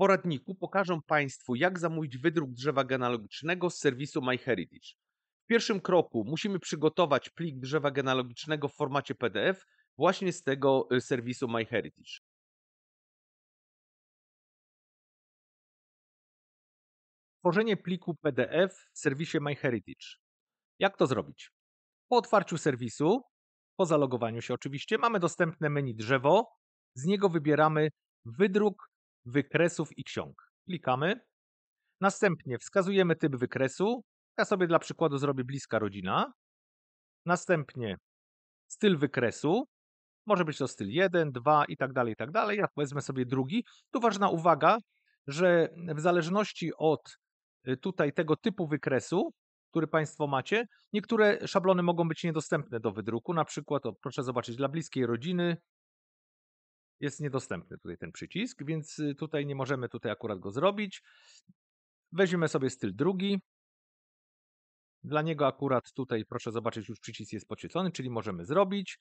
poradniku pokażę Państwu, jak zamówić wydruk drzewa genealogicznego z serwisu MyHeritage. W pierwszym kroku musimy przygotować plik drzewa genealogicznego w formacie PDF właśnie z tego y, serwisu MyHeritage. Tworzenie pliku PDF w serwisie MyHeritage. Jak to zrobić? Po otwarciu serwisu, po zalogowaniu się oczywiście, mamy dostępne menu drzewo. Z niego wybieramy wydruk wykresów i ksiąg. Klikamy. Następnie wskazujemy typ wykresu. Ja sobie dla przykładu zrobię bliska rodzina. Następnie styl wykresu. Może być to styl 1, 2 i tak dalej, i tak dalej. Ja wezmę sobie drugi. Tu ważna uwaga, że w zależności od y, tutaj tego typu wykresu, który Państwo macie, niektóre szablony mogą być niedostępne do wydruku. Na przykład, o, proszę zobaczyć, dla bliskiej rodziny jest niedostępny tutaj ten przycisk, więc y, tutaj nie możemy tutaj akurat go zrobić. Weźmiemy sobie styl drugi. Dla niego akurat tutaj, proszę zobaczyć, już przycisk jest podświetlony, czyli możemy zrobić.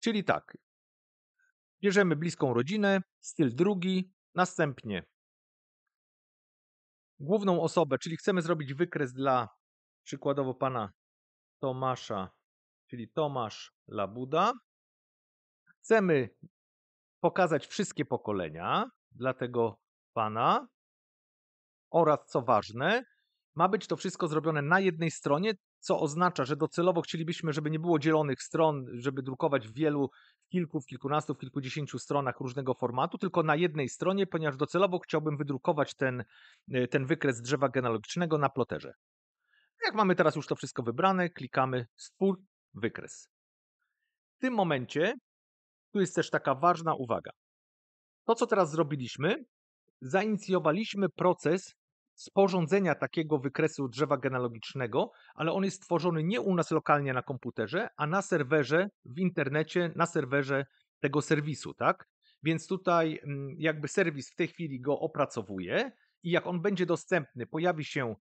Czyli tak, bierzemy bliską rodzinę, styl drugi, następnie główną osobę, czyli chcemy zrobić wykres dla przykładowo pana Tomasza, czyli Tomasz Labuda. Chcemy pokazać wszystkie pokolenia dla tego pana oraz co ważne, ma być to wszystko zrobione na jednej stronie, co oznacza, że docelowo chcielibyśmy, żeby nie było dzielonych stron, żeby drukować w wielu, w kilku, w kilkunastu, w kilkudziesięciu stronach różnego formatu, tylko na jednej stronie, ponieważ docelowo chciałbym wydrukować ten, e, ten wykres drzewa genealogicznego na ploterze. Jak mamy teraz już to wszystko wybrane, klikamy Stwórz wykres. W tym momencie tu jest też taka ważna uwaga. To, co teraz zrobiliśmy, zainicjowaliśmy proces sporządzenia takiego wykresu drzewa genealogicznego, ale on jest tworzony nie u nas lokalnie na komputerze, a na serwerze w internecie, na serwerze tego serwisu, tak? Więc tutaj mm, jakby serwis w tej chwili go opracowuje i jak on będzie dostępny, pojawi się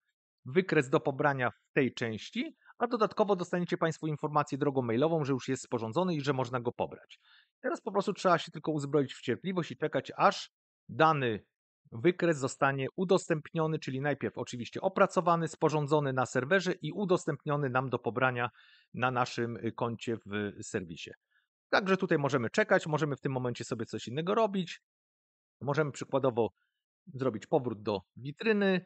wykres do pobrania w tej części, a dodatkowo dostaniecie Państwo informację drogą mailową, że już jest sporządzony i że można go pobrać. Teraz po prostu trzeba się tylko uzbroić w cierpliwość i czekać, aż dany wykres zostanie udostępniony, czyli najpierw oczywiście opracowany, sporządzony na serwerze i udostępniony nam do pobrania na naszym y, koncie w y, serwisie. Także tutaj możemy czekać, możemy w tym momencie sobie coś innego robić. Możemy przykładowo zrobić powrót do witryny,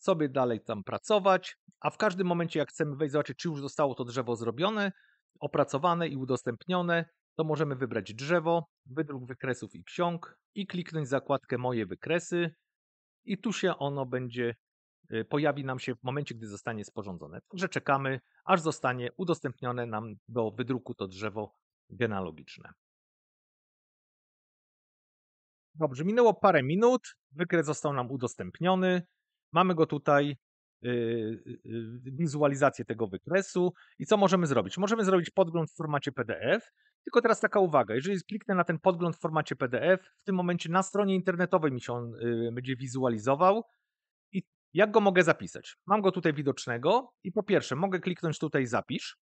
sobie dalej tam pracować, a w każdym momencie, jak chcemy wejść, zobaczyć, czy już zostało to drzewo zrobione, opracowane i udostępnione, to możemy wybrać drzewo, wydruk wykresów i ksiąg i kliknąć zakładkę moje wykresy i tu się ono będzie y, pojawi nam się w momencie, gdy zostanie sporządzone. Także czekamy, aż zostanie udostępnione nam do wydruku to drzewo genealogiczne. Dobrze, minęło parę minut, wykres został nam udostępniony. Mamy go tutaj, y, y, wizualizację tego wykresu. I co możemy zrobić? Możemy zrobić podgląd w formacie PDF, tylko teraz taka uwaga, jeżeli kliknę na ten podgląd w formacie PDF, w tym momencie na stronie internetowej mi się on y, będzie wizualizował. I jak go mogę zapisać? Mam go tutaj widocznego i po pierwsze mogę kliknąć tutaj zapisz,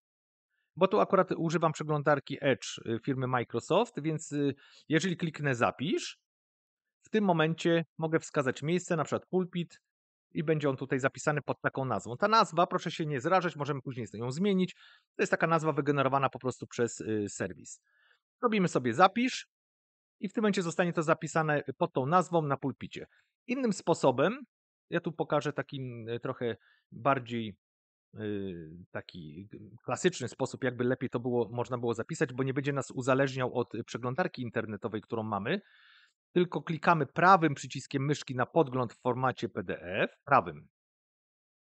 bo tu akurat używam przeglądarki Edge y, firmy Microsoft, więc y, jeżeli kliknę zapisz, w tym momencie mogę wskazać miejsce, na przykład pulpit, i będzie on tutaj zapisany pod taką nazwą. Ta nazwa, proszę się nie zrażać, możemy później ją zmienić. To jest taka nazwa wygenerowana po prostu przez y, serwis. Robimy sobie zapisz i w tym momencie zostanie to zapisane pod tą nazwą na pulpicie. Innym sposobem, ja tu pokażę takim y, trochę bardziej y, taki klasyczny sposób, jakby lepiej to było, można było zapisać, bo nie będzie nas uzależniał od przeglądarki internetowej, którą mamy tylko klikamy prawym przyciskiem myszki na podgląd w formacie PDF, prawym.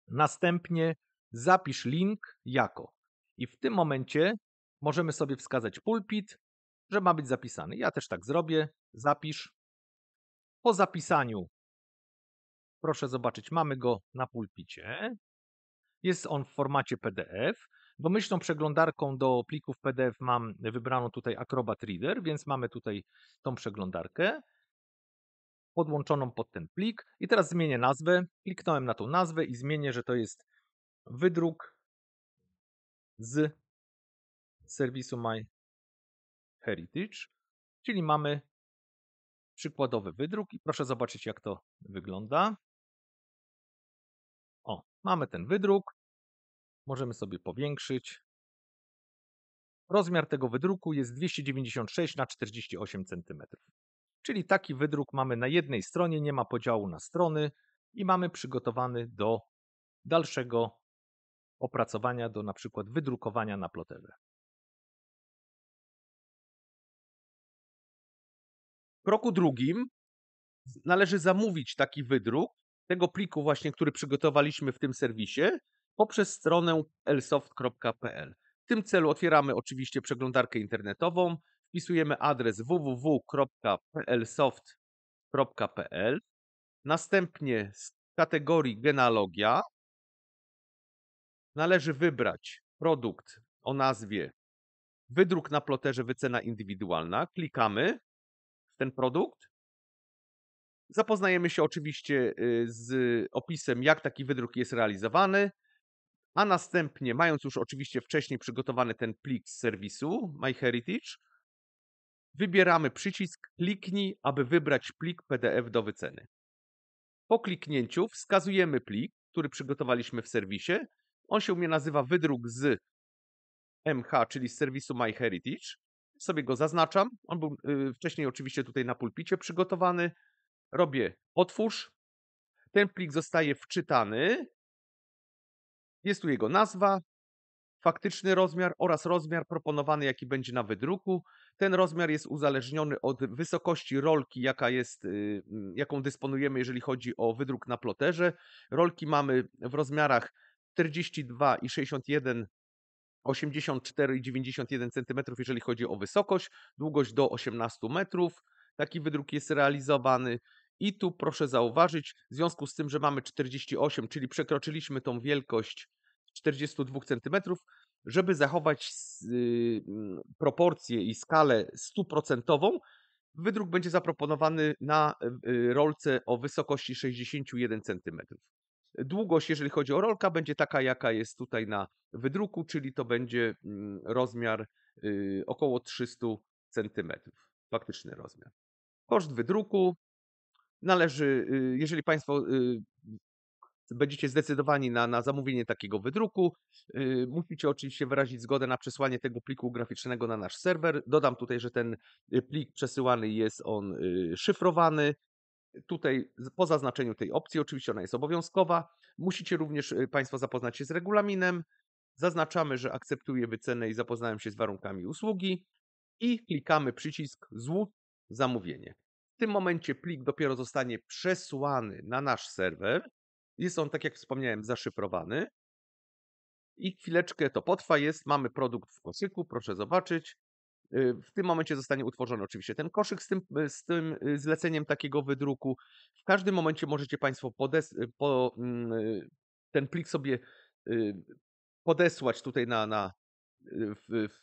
Następnie zapisz link jako. I w tym momencie możemy sobie wskazać pulpit, że ma być zapisany. Ja też tak zrobię. Zapisz. Po zapisaniu, proszę zobaczyć, mamy go na pulpicie. Jest on w formacie PDF. Domyślną przeglądarką do plików PDF mam wybraną tutaj Acrobat Reader, więc mamy tutaj tą przeglądarkę podłączoną pod ten plik i teraz zmienię nazwę. Kliknąłem na tą nazwę i zmienię, że to jest wydruk z serwisu My Heritage, czyli mamy przykładowy wydruk i proszę zobaczyć jak to wygląda. O, mamy ten wydruk. Możemy sobie powiększyć. Rozmiar tego wydruku jest 296 na 48 cm. Czyli taki wydruk mamy na jednej stronie, nie ma podziału na strony i mamy przygotowany do dalszego opracowania, do na przykład wydrukowania na ploterze. W roku drugim należy zamówić taki wydruk tego pliku właśnie, który przygotowaliśmy w tym serwisie poprzez stronę lsoft.pl. W tym celu otwieramy oczywiście przeglądarkę internetową, wpisujemy adres www.plsoft.pl, następnie z kategorii genealogia należy wybrać produkt o nazwie wydruk na ploterze wycena indywidualna, klikamy w ten produkt, Zapoznajemy się oczywiście y, z opisem, jak taki wydruk jest realizowany, a następnie, mając już oczywiście wcześniej przygotowany ten plik z serwisu MyHeritage, Wybieramy przycisk Kliknij, aby wybrać plik PDF do wyceny. Po kliknięciu wskazujemy plik, który przygotowaliśmy w serwisie. On się u mnie nazywa wydruk z MH, czyli z serwisu MyHeritage. Sobie go zaznaczam. On był y, wcześniej oczywiście tutaj na pulpicie przygotowany. Robię otwórz. Ten plik zostaje wczytany. Jest tu jego nazwa, faktyczny rozmiar oraz rozmiar proponowany, jaki będzie na wydruku. Ten rozmiar jest uzależniony od wysokości rolki, jaka jest, y, jaką dysponujemy, jeżeli chodzi o wydruk na ploterze. Rolki mamy w rozmiarach 42 i 61 84 i 91 cm, jeżeli chodzi o wysokość, długość do 18 metrów. Taki wydruk jest realizowany. I tu proszę zauważyć, w związku z tym, że mamy 48, czyli przekroczyliśmy tą wielkość 42 cm, żeby zachować y, mm, proporcje i skalę stuprocentową. Wydruk będzie zaproponowany na y, rolce o wysokości 61 cm. Długość, jeżeli chodzi o rolka, będzie taka, jaka jest tutaj na wydruku, czyli to będzie mm, rozmiar y, około 300 cm, faktyczny rozmiar. Koszt wydruku należy, jeżeli Państwo będziecie zdecydowani na, na zamówienie takiego wydruku. Y, musicie oczywiście wyrazić zgodę na przesłanie tego pliku graficznego na nasz serwer. Dodam tutaj, że ten y, plik przesyłany jest on y, szyfrowany. Tutaj po zaznaczeniu tej opcji, oczywiście ona jest obowiązkowa. Musicie również Państwo zapoznać się z regulaminem. Zaznaczamy, że akceptuję wycenę i zapoznałem się z warunkami usługi i klikamy przycisk złóż zamówienie. W tym momencie plik dopiero zostanie przesłany na nasz serwer. Jest on, tak jak wspomniałem, zaszyfrowany. I chwileczkę to potrwa, jest, mamy produkt w koszyku, proszę zobaczyć. Y, w tym momencie zostanie utworzony oczywiście ten koszyk z tym, z tym y, zleceniem takiego wydruku. W każdym momencie możecie Państwo podes, y, po, mm, ten plik sobie podesłać tutaj na, na,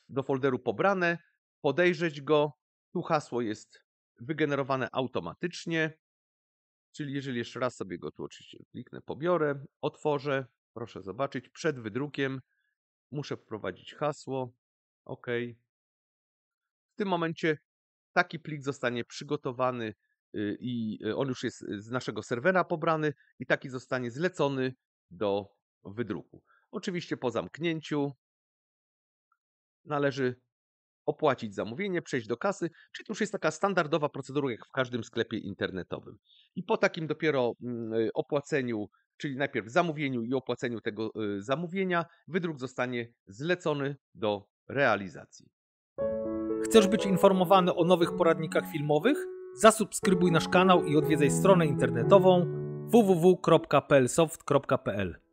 do folderu pobrane, podejrzeć go. Tu hasło jest wygenerowane automatycznie. Czyli jeżeli jeszcze raz sobie go tu oczywiście kliknę, pobiorę, otworzę, proszę zobaczyć, przed wydrukiem muszę wprowadzić hasło, OK. W tym momencie taki plik zostanie przygotowany y, i y, on już jest z naszego serwera pobrany i taki zostanie zlecony do wydruku. Oczywiście po zamknięciu należy opłacić zamówienie, przejść do kasy, czyli to już jest taka standardowa procedura jak w każdym sklepie internetowym. I po takim dopiero mm, y, opłaceniu, czyli najpierw zamówieniu i opłaceniu tego y, zamówienia, wydruk zostanie zlecony do realizacji. Chcesz być informowany o nowych poradnikach filmowych? Zasubskrybuj nasz kanał i odwiedzaj stronę internetową www.plsoft.pl.